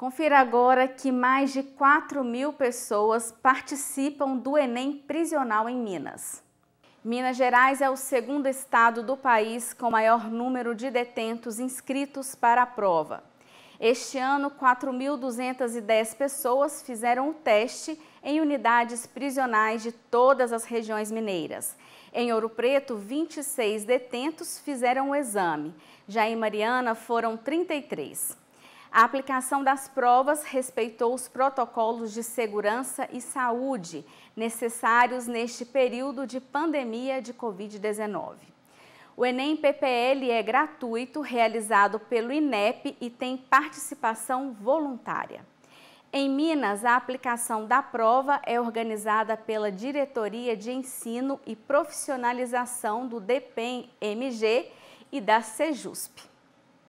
Confira agora que mais de 4 mil pessoas participam do Enem prisional em Minas. Minas Gerais é o segundo estado do país com maior número de detentos inscritos para a prova. Este ano, 4.210 pessoas fizeram o teste em unidades prisionais de todas as regiões mineiras. Em Ouro Preto, 26 detentos fizeram o exame. Já em Mariana, foram 33. A aplicação das provas respeitou os protocolos de segurança e saúde necessários neste período de pandemia de Covid-19. O Enem PPL é gratuito, realizado pelo INEP e tem participação voluntária. Em Minas, a aplicação da prova é organizada pela Diretoria de Ensino e Profissionalização do DPEM-MG e da Sejusp.